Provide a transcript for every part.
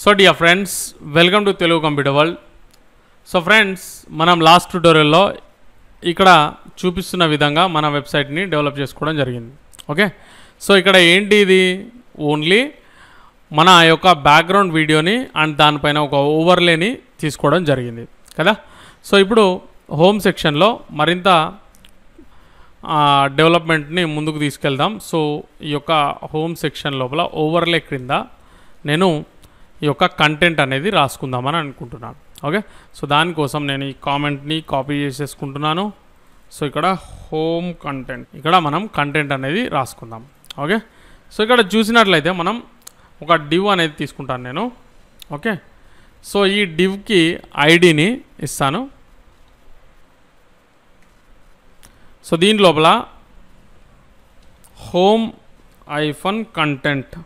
so dear friends welcome to Telugu computer world so friends మనం last ట్యూటోరియల్లో ఇక్కడ చూపిస్తున్న విధంగా మన వెబ్సైట్ని డెవలప్ చేసుకోవడం జరిగింది ఓకే సో ఇక్కడ ఏంటి ఇది ఓన్లీ మన యొక్క బ్యాక్గ్రౌండ్ వీడియోని అండ్ దానిపైన ఒక ఓవర్లేని తీసుకోవడం జరిగింది కదా సో ఇప్పుడు హోమ్ సెక్షన్లో మరింత డెవలప్మెంట్ని ముందుకు తీసుకెళ్దాం సో ఈ యొక్క హోమ్ సెక్షన్ లోపల ఓవర్లే క్రింద నేను ఈ యొక్క కంటెంట్ అనేది రాసుకుందామని అనుకుంటున్నాను ఓకే సో దానికోసం నేను ఈ కామెంట్ని కాపీ చేసేసుకుంటున్నాను సో ఇక్కడ హోమ్ కంటెంట్ ఇక్కడ మనం కంటెంట్ అనేది రాసుకుందాం ఓకే సో ఇక్కడ చూసినట్లయితే మనం ఒక డివ్ అనేది తీసుకుంటాను నేను ఓకే సో ఈ డివ్కి ఐడిని ఇస్తాను సో దీని లోపల home hyphen content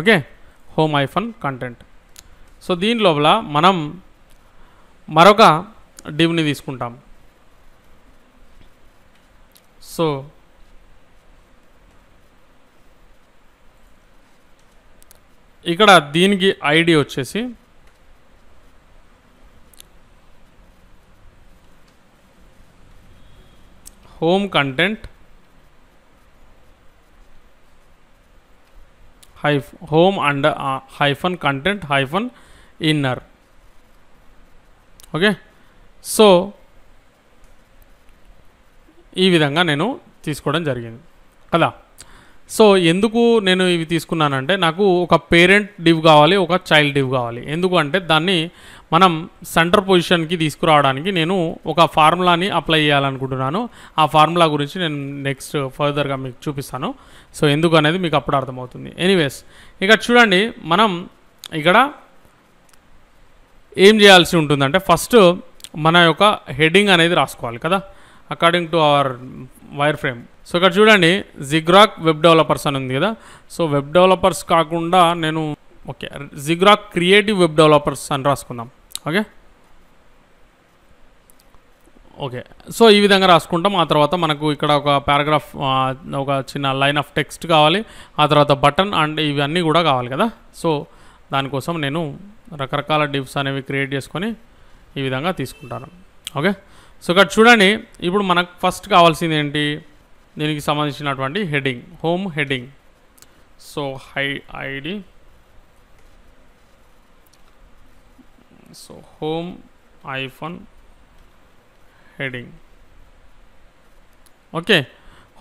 okay home hyphen content so దీని లోపల మనం మరొక డివ్ని తీసుకుంటాం సో ఇక్కడ దీనికి ఐడి వచ్చేసి home content hyphen home and hyphen content hyphen inner okay so ఈ విధంగా నేను తీసుకోవడం జరిగింది కదా సో ఎందుకు నేను ఇవి తీసుకున్నానంటే నాకు ఒక పేరెంట్ డివ్ కావాలి ఒక చైల్డ్ డివ్ కావాలి ఎందుకు అంటే దాన్ని మనం సెంటర్ పొజిషన్కి తీసుకురావడానికి నేను ఒక ఫార్ములాని అప్లై చేయాలనుకుంటున్నాను ఆ ఫార్ములా గురించి నేను నెక్స్ట్ ఫర్దర్గా మీకు చూపిస్తాను సో ఎందుకు అనేది మీకు అప్పుడు అర్థమవుతుంది ఎనీవేస్ ఇక్కడ చూడండి మనం ఇక్కడ ఏం చేయాల్సి ఉంటుందంటే ఫస్ట్ మన యొక్క హెడ్డింగ్ అనేది రాసుకోవాలి కదా according to our wireframe so ఇక్కడ చూడండి జిగ్రాక్ వెబ్ డెవలపర్స్ అని ఉంది కదా సో వెబ్ డెవలపర్స్ కాకుండా నేను ఓకే జిగ్రాక్ క్రియేటివ్ వెబ్ డెవలపర్స్ అని రాసుకుందాం ఓకే ఓకే సో ఈ విధంగా రాసుకుంటాం ఆ తర్వాత మనకు ఇక్కడ ఒక పారాగ్రాఫ్ ఒక చిన్న లైన్ ఆఫ్ టెక్స్ట్ కావాలి ఆ తర్వాత బటన్ అండ్ ఇవన్నీ కూడా కావాలి కదా సో దానికోసం నేను రకరకాల డిప్స్ అనేవి క్రియేట్ చేసుకొని ఈ విధంగా తీసుకుంటాను ఓకే సో ఇక్కడ చూడండి ఇప్పుడు మనకు ఫస్ట్ కావాల్సింది ఏంటి దీనికి సంబంధించినటువంటి హెడ్డింగ్ హోమ్ హెడ్డింగ్ సో హై ID so home hyphen heading okay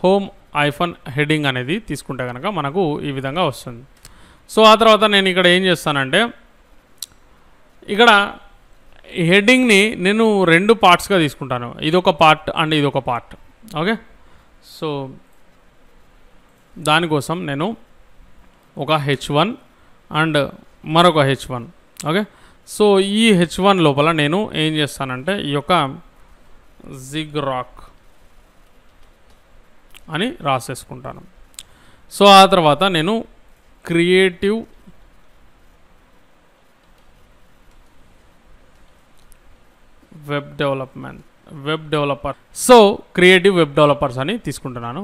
home hyphen heading అనేది తీసుకుంటే కనుక మనకు ఈ విధంగా వస్తుంది సో ఆ తర్వాత నేను ఇక్కడ ఏం చేస్తానంటే ఇక్కడ హెడ్డింగ్ని నేను రెండు పార్ట్స్గా తీసుకుంటాను ఇదొక పార్ట్ అండ్ ఇదొక పార్ట్ ఓకే సో దానికోసం నేను ఒక హెచ్ వన్ అండ్ మరొక హెచ్ వన్ ఓకే సో ఈ హెచ్ వన్ లోపల నేను ఏం చేస్తానంటే ఈ యొక్క జిగ్ రాక్ అని రాసేసుకుంటాను సో ఆ తర్వాత నేను creative web development web developer so creative web developers అని తీసుకుంటున్నాను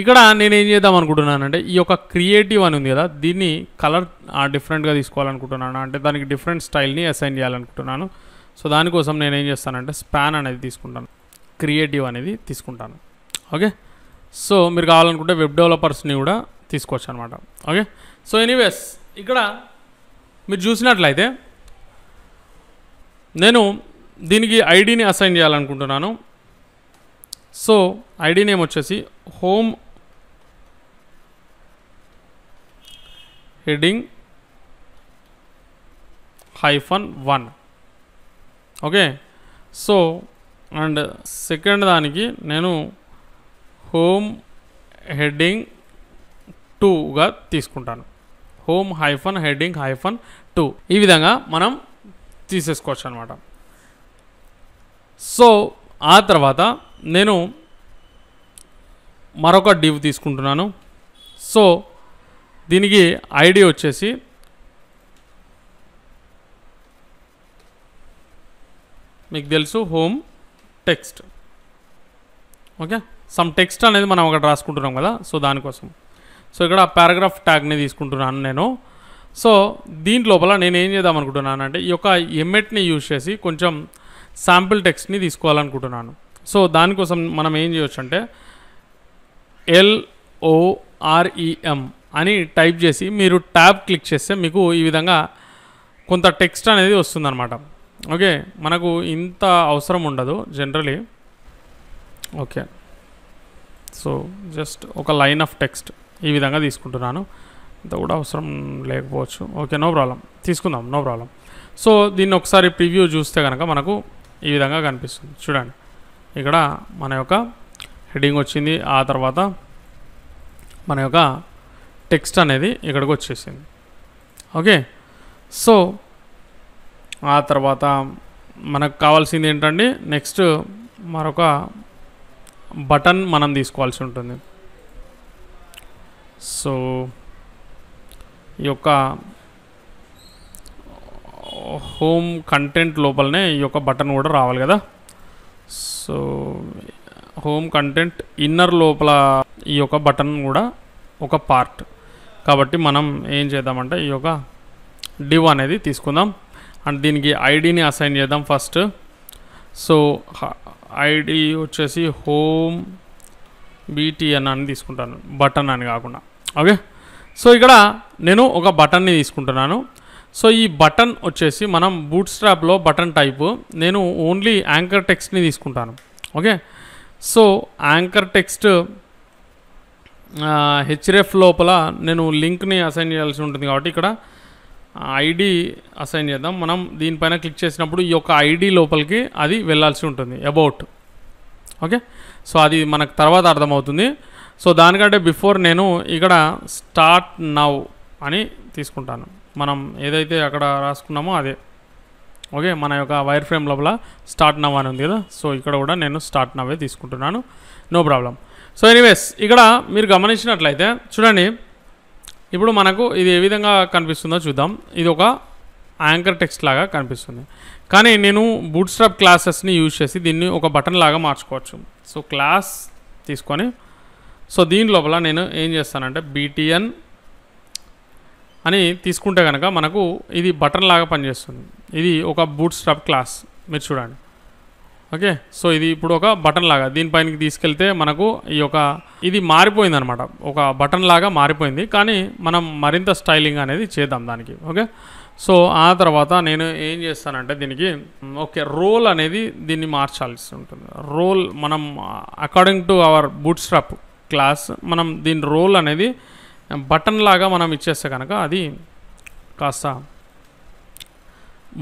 ఇక్కడ నేను ఏం చేద్దాం అనుకుంటున్నానంటే ఈ యొక్క క్రియేటివ్ అని ఉంది కదా దీన్ని కలర్ డిఫరెంట్గా తీసుకోవాలనుకుంటున్నాను అంటే దానికి డిఫరెంట్ స్టైల్ని అసైన్ చేయాలనుకుంటున్నాను సో దానికోసం నేను ఏం చేస్తానంటే స్పాన్ అనేది తీసుకుంటాను క్రియేటివ్ అనేది తీసుకుంటాను ఓకే సో మీరు కావాలనుకుంటే వెబ్ డెవలపర్స్ని కూడా తీసుకోవచ్చు అనమాట ఓకే సో ఎనీవేస్ ఇక్కడ మీరు చూసినట్లయితే నేను దీనికి ఐడిని అసైన్ చేయాలనుకుంటున్నాను సో ఐడి నేమ్ వచ్చేసి home heading hyphen one okay so and second దానికి నేను హోమ్ హెడ్డింగ్ టూగా తీసుకుంటాను home hyphen heading hyphen two ఈ విధంగా మనం తీసేసుకోవచ్చు అనమాట సో ఆ తర్వాత నేను మరొక డివ్ తీసుకుంటున్నాను సో దీనికి ఐడి వచ్చేసి మీకు తెలుసు home text okay some text అనేది మనం ఒకటి రాసుకుంటున్నాం కదా సో దానికోసం సో ఇక్కడ పారాగ్రాఫ్ ట్యాగ్ని తీసుకుంటున్నాను నేను సో లోపల నేను ఏం చేద్దాం అనుకుంటున్నాను అంటే ఈ యొక్క ఎమ్మెట్ని యూజ్ చేసి కొంచెం శాంపిల్ టెక్స్ట్ని తీసుకోవాలనుకుంటున్నాను సో దానికోసం మనం ఏం చేయొచ్చు అంటే ఎల్ఓఆర్ఈఎం e అని టైప్ చేసి మీరు ట్యాబ్ క్లిక్ చేస్తే మీకు ఈ విధంగా కొంత టెక్స్ట్ అనేది వస్తుందన్నమాట ఓకే మనకు ఇంత అవసరం ఉండదు జనరలీ ఓకే సో జస్ట్ ఒక లైన్ ఆఫ్ టెక్స్ట్ ఈ విధంగా తీసుకుంటున్నాను ఇంత కూడా అవసరం లేకపోవచ్చు ఓకే నో ప్రాబ్లం తీసుకుందాం నో ప్రాబ్లం సో దీన్ని ఒకసారి ప్రివ్యూ చూస్తే కనుక మనకు ఈ విధంగా కనిపిస్తుంది చూడండి ఇక్కడ మన యొక్క హెడ్డింగ్ వచ్చింది ఆ తర్వాత మన యొక్క టెక్స్ట్ అనేది ఇక్కడికి వచ్చేసింది ఓకే సో ఆ తర్వాత మనకు కావాల్సింది ఏంటండి నెక్స్ట్ మరొక బటన్ మనం తీసుకోవాల్సి ఉంటుంది సో ఈ యొక్క హోమ్ కంటెంట్ లోపలనే ఈ యొక్క బటన్ కూడా రావాలి కదా సో హోమ్ కంటెంట్ ఇన్నర్ లోపల ఈ యొక్క బటన్ కూడా ఒక పార్ట్ కాబట్టి మనం ఏం చేద్దామంటే ఈ యొక్క డివ్ అనేది తీసుకుందాం అండ్ దీనికి ఐడిని అసైన్ చేద్దాం ఫస్ట్ సో ఐడి వచ్చేసి హోమ్ బీటీఎన్ అని తీసుకుంటాను బటన్ అని కాకుండా ఓకే సో ఇక్కడ నేను ఒక బటన్ని తీసుకుంటున్నాను సో ఈ బటన్ వచ్చేసి మనం బూట్ స్ట్రాప్లో బటన్ టైపు నేను ఓన్లీ యాంకర్ టెక్స్ట్ని తీసుకుంటాను okay so anchor text href లోపల నేను లింక్ని అసైన్ చేయాల్సి ఉంటుంది కాబట్టి ఇక్కడ ఐడి అసైన్ చేద్దాం మనం దీనిపైన క్లిక్ చేసినప్పుడు ఈ యొక్క ఐడి లోపలికి అది వెళ్ళాల్సి ఉంటుంది అబౌట్ ఓకే సో అది మనకు తర్వాత అర్థమవుతుంది సో దానికంటే బిఫోర్ నేను ఇక్కడ స్టార్ట్ నవ్ అని తీసుకుంటాను మనం ఏదైతే అక్కడ రాసుకున్నామో అదే ఓకే మన యొక్క వైర్ ఫ్రేమ్ లోపల స్టార్ట్ నవ్ అని ఉంది కదా సో ఇక్కడ కూడా నేను స్టార్ట్ నవ్వే తీసుకుంటున్నాను నో ప్రాబ్లం సో ఎనీవేస్ ఇక్కడ మీరు గమనించినట్లయితే చూడండి ఇప్పుడు మనకు ఇది ఏ విధంగా కనిపిస్తుందో చూద్దాం ఇది ఒక యాంకర్ టెక్స్ట్ లాగా కనిపిస్తుంది కానీ నేను స్ట్రాప్ క్లాసెస్ని యూజ్ చేసి దీన్ని ఒక బటన్ లాగా మార్చుకోవచ్చు సో క్లాస్ తీసుకొని సో దీని లోపల నేను ఏం చేస్తానంటే బీటీఎన్ అని తీసుకుంటే కనుక మనకు ఇది బటన్ లాగా పనిచేస్తుంది ఇది ఒక బూట్ స్ట్రాప్ క్లాస్ మీరు చూడండి ఓకే సో ఇది ఇప్పుడు ఒక బటన్ లాగా దీనిపైన తీసుకెళ్తే మనకు ఈ యొక్క ఇది మారిపోయింది అనమాట ఒక బటన్ లాగా మారిపోయింది కానీ మనం మరింత స్టైలింగ్ అనేది చేద్దాం దానికి ఓకే సో ఆ తర్వాత నేను ఏం చేస్తానంటే దీనికి ఓకే రోల్ అనేది దీన్ని మార్చాల్సి ఉంటుంది రోల్ మనం according to our bootstrap class మనం దీని రోల్ అనేది బటన్ లాగా మనం ఇచ్చేస్తే కనుక అది కాస్త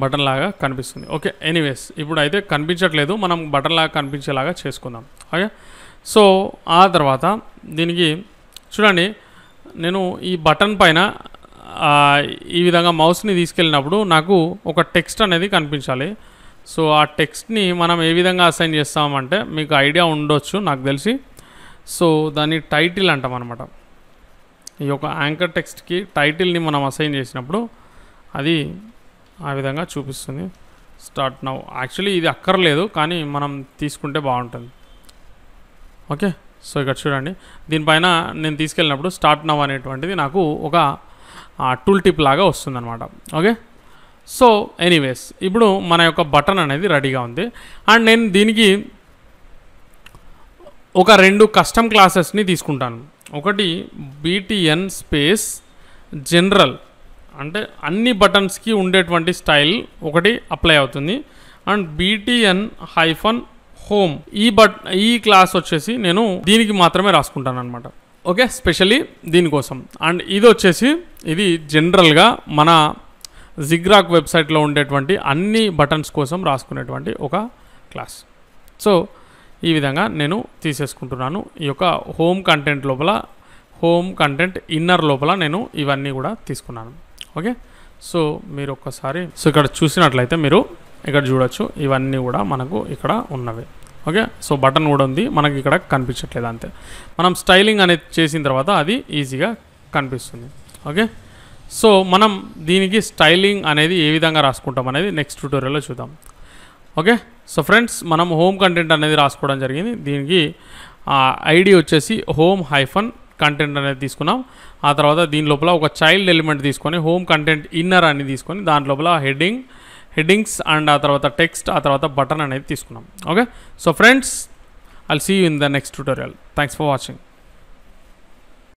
బటన్ లాగా కనిపిస్తుంది ఓకే ఎనీవేస్ ఇప్పుడు అయితే కనిపించట్లేదు మనం బటన్ లాగా కనిపించేలాగా చేసుకుందాం ఓకే సో ఆ తర్వాత దీనికి చూడండి నేను ఈ బటన్ పైన ఈ విధంగా మౌస్ని తీసుకెళ్ళినప్పుడు నాకు ఒక టెక్స్ట్ అనేది కనిపించాలి సో ఆ టెక్స్ట్ని మనం ఏ విధంగా అసైన్ చేస్తామంటే మీకు ఐడియా ఉండొచ్చు నాకు తెలిసి సో దాని టైటిల్ అంటాం అనమాట ఈ యొక్క యాంకర్ టెక్స్ట్కి టైటిల్ని మనం అసైన్ చేసినప్పుడు అది ఆ విధంగా చూపిస్తుంది స్టార్ట్ నవ్ యాక్చువల్లీ ఇది అక్కర్లేదు కానీ మనం తీసుకుంటే బాగుంటుంది ఓకే సో ఇక్కడ చూడండి దీనిపైన నేను తీసుకెళ్ళినప్పుడు స్టార్ట్ నవ్ అనేటువంటిది నాకు ఒక టూల్ టిప్ లాగా అనమాట ఓకే సో ఎనీవేస్ ఇప్పుడు మన యొక్క బటన్ అనేది రెడీగా ఉంది అండ్ నేను దీనికి ఒక రెండు కస్టమ్ క్లాసెస్ని తీసుకుంటాను ఒకటి బీటీఎన్ స్పేస్ జనరల్ అంటే అన్ని బటన్స్కి ఉండేటువంటి స్టైల్ ఒకటి అప్లై అవుతుంది అండ్ బీటీఎన్ హైఫన్ హోమ్ ఈ బట్ ఈ క్లాస్ వచ్చేసి నేను దీనికి మాత్రమే రాసుకుంటాను అనమాట ఓకే స్పెషల్లీ దీనికోసం అండ్ ఇది వచ్చేసి ఇది జనరల్గా మన జిగ్రాక్ వెబ్సైట్లో ఉండేటువంటి అన్ని బటన్స్ కోసం రాసుకునేటువంటి ఒక క్లాస్ సో ఈ విధంగా నేను తీసేసుకుంటున్నాను ఈ యొక్క హోమ్ కంటెంట్ లోపల హోమ్ కంటెంట్ ఇన్నర్ లోపల నేను ఇవన్నీ కూడా తీసుకున్నాను ఓకే సో మీరు ఒక్కసారి సో ఇక్కడ చూసినట్లయితే మీరు ఇక్కడ చూడొచ్చు ఇవన్నీ కూడా మనకు ఇక్కడ ఉన్నవి ఓకే సో బటన్ కూడా ఉంది మనకి ఇక్కడ కనిపించట్లేదు అంతే మనం స్టైలింగ్ అనేది చేసిన తర్వాత అది ఈజీగా కనిపిస్తుంది ఓకే సో మనం దీనికి స్టైలింగ్ అనేది ఏ విధంగా రాసుకుంటాం అనేది నెక్స్ట్ ట్యూటోరియల్లో చూద్దాం ఓకే సో ఫ్రెండ్స్ మనం హోమ్ కంటెంట్ అనేది రాసుకోవడం జరిగింది దీనికి ఐడి వచ్చేసి హోమ్ హైఫన్ కంటెంట్ అనేది తీసుకున్నాం ఆ తర్వాత దీని లోపల ఒక చైల్డ్ ఎలిమెంట్ తీసుకొని హోమ్ కంటెంట్ ఇన్నర్ అని తీసుకొని దాని లోపల హెడ్డింగ్ హెడ్డింగ్స్ అండ్ ఆ తర్వాత టెక్స్ట్ ఆ తర్వాత బటన్ అనేది తీసుకున్నాం okay so friends I'll see you in the next tutorial thanks for watching